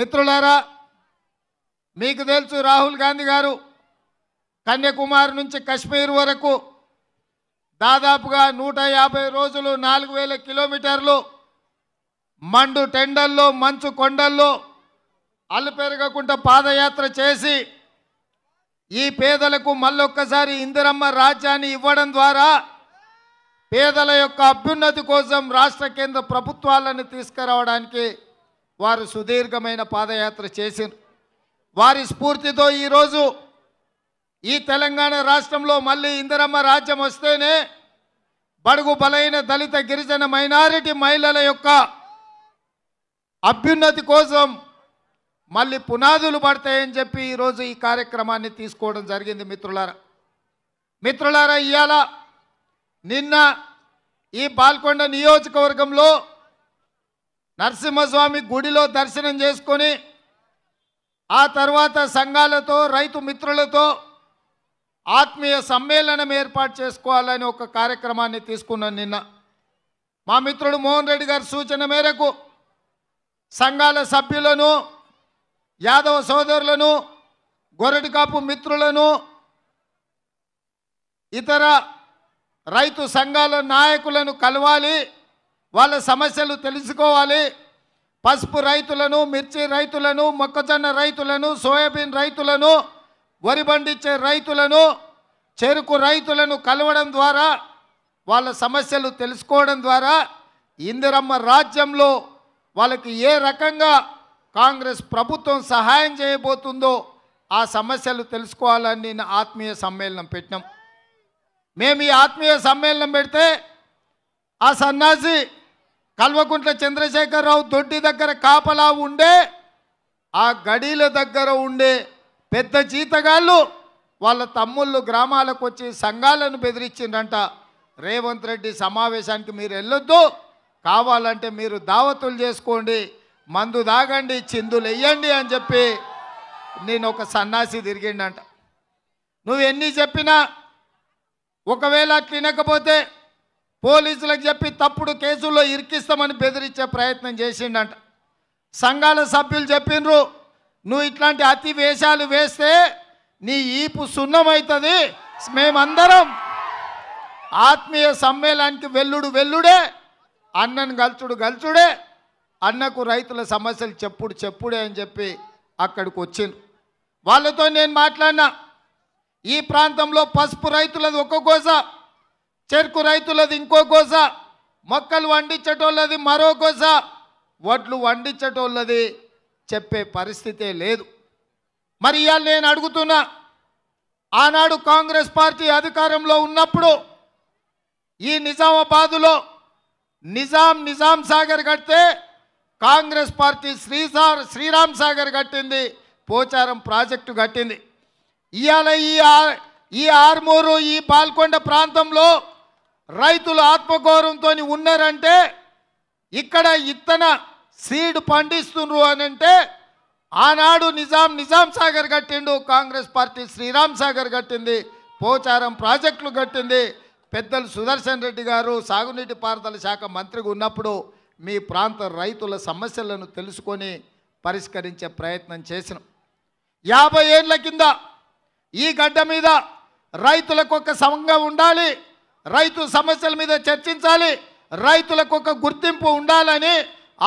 మిత్రులారా మీకు తెలుసు రాహుల్ గాంధీ గారు కన్యాకుమారి నుంచి కశ్మీర్ వరకు దాదాపుగా నూట యాభై రోజులు నాలుగు వేల కిలోమీటర్లు మండు టెండల్లో మంచు కొండల్లో అల్లుపెరగకుండా పాదయాత్ర చేసి ఈ పేదలకు మళ్ళొక్కసారి ఇందిరమ్మ రాజ్యాన్ని ఇవ్వడం ద్వారా పేదల యొక్క అభ్యున్నతి కోసం రాష్ట్ర కేంద్ర ప్రభుత్వాలను తీసుకురావడానికి వారు సుదీర్ఘమైన పాదయాత్ర చేశారు వారి స్ఫూర్తితో ఈరోజు ఈ తెలంగాణ రాష్ట్రంలో మళ్ళీ ఇందిరమ్మ రాజ్యం వస్తేనే బడుగు బలైన దళిత గిరిజన మైనారిటీ మహిళల యొక్క అభ్యున్నతి కోసం మళ్ళీ పునాదులు పడతాయని చెప్పి ఈరోజు ఈ కార్యక్రమాన్ని తీసుకోవడం జరిగింది మిత్రులారా మిత్రులారా ఇవాళ నిన్న ఈ పాల్కొండ నియోజకవర్గంలో నరసింహస్వామి గుడిలో దర్శనం చేసుకొని ఆ తర్వాత సంఘాలతో రైతు మిత్రులతో ఆత్మీయ సమ్మేళనం ఏర్పాటు చేసుకోవాలని ఒక కార్యక్రమాన్ని తీసుకున్నాను నిన్న మా మిత్రుడు మోహన్ రెడ్డి గారి సూచన మేరకు సంఘాల సభ్యులను యాదవ సోదరులను గొరటికాపు మిత్రులను ఇతర రైతు సంఘాల నాయకులను కలవాలి వాళ్ళ సమస్యలు తెలుసుకోవాలి పసుపు రైతులను మిర్చి రైతులను మొక్కజొన్న రైతులను సోయాబీన్ రైతులను వరి పండించే రైతులను చెరుకు రైతులను కలవడం ద్వారా వాళ్ళ సమస్యలు తెలుసుకోవడం ద్వారా ఇందిరమ్మ రాజ్యంలో వాళ్ళకి ఏ రకంగా కాంగ్రెస్ ప్రభుత్వం సహాయం చేయబోతుందో ఆ సమస్యలు తెలుసుకోవాలని నేను ఆత్మీయ సమ్మేళనం పెట్టినాం మేము ఈ ఆత్మీయ సమ్మేళనం పెడితే ఆ సన్నాసి కల్వకుంట్ల చంద్రశేఖరరావు దొడ్డి దగ్గర కాపలా ఉండే ఆ గడీల దగ్గర ఉండే పెద్ద జీతగాళ్ళు వాళ్ళ తమ్ముళ్ళు గ్రామాలకు వచ్చి సంఘాలను బెదిరించిండంట రేవంత్ రెడ్డి సమావేశానికి మీరు వెళ్ళొద్దు కావాలంటే మీరు దావతులు చేసుకోండి మందు దాగండి చిందులు వెయ్యండి అని చెప్పి నేను ఒక సన్నాసి తిరిగిండంట నువ్వు ఎన్ని చెప్పినా ఒకవేళ తినకపోతే పోలీసులకు చెప్పి తప్పుడు కేసుల్లో ఇరికిస్తామని బెదిరించే ప్రయత్నం చేసిండంట సంఘాల సభ్యులు చెప్పిండ్రు నువ్వు ఇట్లాంటి అతి వేషాలు వేస్తే నీ ఈపు సున్నమవుతుంది మేమందరం ఆత్మీయ సమ్మేళానికి వెల్లుడు వెల్లుడే అన్నను గల్చుడు గల్చుడే అన్నకు రైతుల సమస్యలు చెప్పుడు చెప్పుడే అని చెప్పి అక్కడికి వచ్చిను వాళ్ళతో నేను మాట్లాడినా ఈ ప్రాంతంలో పసుపు రైతులది ఒక్క చెరుకు రైతులది ఇంకో కోస మొక్కలు వండించేటోళ్ళది మరో కోస వడ్లు వండించేటోళ్ళది చెప్పే పరిస్థితే లేదు మరి ఇవాళ నేను అడుగుతున్నా ఆనాడు కాంగ్రెస్ పార్టీ అధికారంలో ఉన్నప్పుడు ఈ నిజామాబాదులో నిజాం నిజాం సాగర్ కడితే కాంగ్రెస్ పార్టీ శ్రీసార్ శ్రీరామ్ సాగర్ కట్టింది పోచారం ప్రాజెక్టు కట్టింది ఇవాళ ఈ ఈ ఆర్మూరు ఈ పాల్కొండ ప్రాంతంలో రైతులు ఆత్మగౌరవంతో ఉన్నారంటే ఇక్కడ ఇత్తన సీడ్ పండిస్తుండ్రు అని అంటే ఆనాడు నిజాం నిజాం సాగర్ కట్టిండు కాంగ్రెస్ పార్టీ శ్రీరామ్ సాగర్ కట్టింది పోచారం ప్రాజెక్టులు కట్టింది పెద్దలు సుదర్శన్ రెడ్డి గారు సాగునీటి పారుదల శాఖ మంత్రిగా ఉన్నప్పుడు మీ ప్రాంత రైతుల సమస్యలను తెలుసుకొని పరిష్కరించే ప్రయత్నం చేసినాం యాభై ఏళ్ళ కింద ఈ గడ్డ మీద రైతులకు ఒక సంఘం ఉండాలి రైతు సమస్యల మీద చర్చించాలి రైతులకు ఒక గుర్తింపు ఉండాలని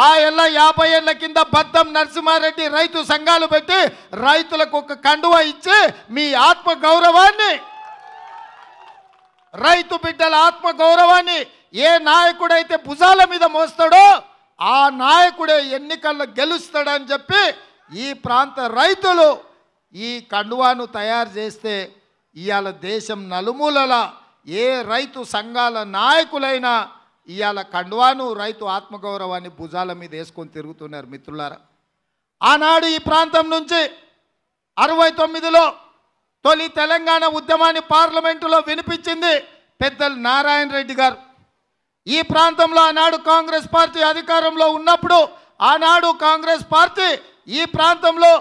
ఆ ఏళ్ళ యాభై ఏళ్ళ కింద బద్దం నరసింహారెడ్డి రైతు సంఘాలు పెట్టి రైతులకు ఒక కండువ ఇచ్చి మీ ఆత్మ గౌరవాన్ని రైతు బిడ్డల ఆత్మ గౌరవాన్ని ఏ నాయకుడైతే భుజాల మీద మోస్తాడో ఆ నాయకుడే ఎన్నికల్లో గెలుస్తాడని చెప్పి ఈ ప్రాంత రైతులు ఈ కండువాను తయారు చేస్తే ఇవాళ దేశం నలుమూలలా ఏ రైతు సంఘాల నాయకులైనా ఇవాళ కండువాను రైతు ఆత్మగౌరవాన్ని భుజాల మీద వేసుకొని తిరుగుతున్నారు మిత్రులారా ఆనాడు ఈ ప్రాంతం నుంచి అరవై తొమ్మిదిలో తొలి తెలంగాణ ఉద్యమాన్ని పార్లమెంటులో వినిపించింది పెద్దలు నారాయణ రెడ్డి గారు ఈ ప్రాంతంలో ఆనాడు కాంగ్రెస్ పార్టీ అధికారంలో ఉన్నప్పుడు ఆనాడు కాంగ్రెస్ పార్టీ ఈ ప్రాంతంలో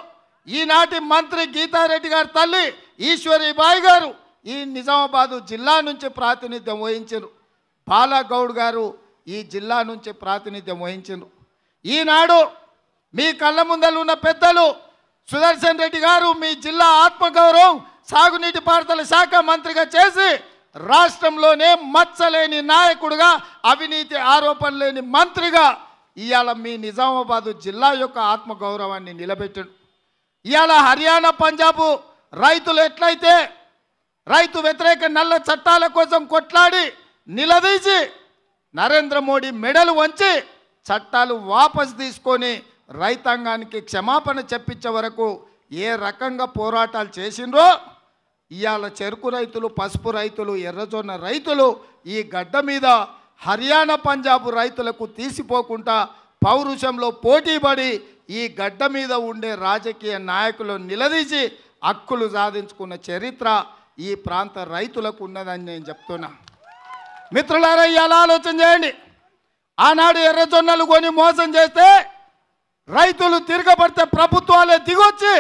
ఈనాటి మంత్రి గీతారెడ్డి గారి తల్లి ఈశ్వరీబాయి గారు ఈ నిజామాబాదు జిల్లా నుంచి ప్రాతినిధ్యం వహించారు బాలాగౌడ్ గారు ఈ జిల్లా నుంచి ప్రాతినిధ్యం వహించారు ఈనాడు మీ కళ్ళ ముందలున్న పెద్దలు సుదర్శన్ రెడ్డి గారు మీ జిల్లా ఆత్మగౌరవం సాగునీటి పారుదల శాఖ మంత్రిగా చేసి రాష్ట్రంలోనే మచ్చలేని నాయకుడుగా అవినీతి ఆరోపణ లేని మంత్రిగా ఇవాళ మీ నిజామాబాదు జిల్లా యొక్క ఆత్మగౌరవాన్ని నిలబెట్టాడు ఇవాళ హర్యానా పంజాబు రైతులు ఎట్లయితే రైతు వ్యతిరేక నల్ల చట్టాల కోసం కొట్లాడి నిలదీసి నరేంద్ర మోడీ మెడలు వంచి చట్టాలు వాపసు తీసుకొని రైతాంగానికి క్షమాపణ చెప్పించే వరకు ఏ రకంగా పోరాటాలు చేసిండ్రో ఇవాళ చెరుకు రైతులు పసుపు రైతులు ఎర్రజొన్న రైతులు ఈ గడ్డ మీద హర్యానా పంజాబ్ రైతులకు తీసిపోకుండా పౌరుషంలో పోటీపడి ఈ గడ్డ మీద ఉండే రాజకీయ నాయకులను నిలదీసి హక్కులు సాధించుకున్న చరిత్ర ఈ ప్రాంత రైతులకు ఉన్నదని నేను చెప్తున్నా మిత్రులారా ఎలా ఆలోచన చేయండి ఆనాడు ఎర్రజొన్నలు కొని మోసం చేస్తే రైతులు తిరగబడితే ప్రభుత్వాలే దిగొచ్చి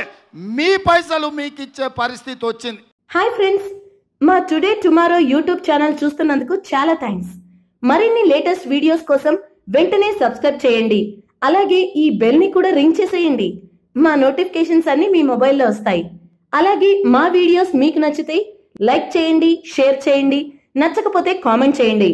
మీ పైసలు మీకు ఇచ్చే పరిస్థితి వచ్చింది హాయ్ ఫ్రెండ్స్ మా టుడే టుమారో యూట్యూబ్ ఛానల్ చూస్తున్నందుకు చాలా థ్యాంక్స్ మరిన్ని లేటెస్ట్ వీడియోస్ కోసం వెంటనే సబ్స్క్రైబ్ చేయండి అలాగే ఈ బెల్ ని కూడా రింగ్ చేసేయండి మా నోటిఫికేషన్స్ అన్ని మీ మొబైల్లో వస్తాయి అలాగే మా వీడియోస్ మీకు నచ్చితే లైక్ చేయండి షేర్ చేయండి నచ్చకపోతే కామెంట్ చేయండి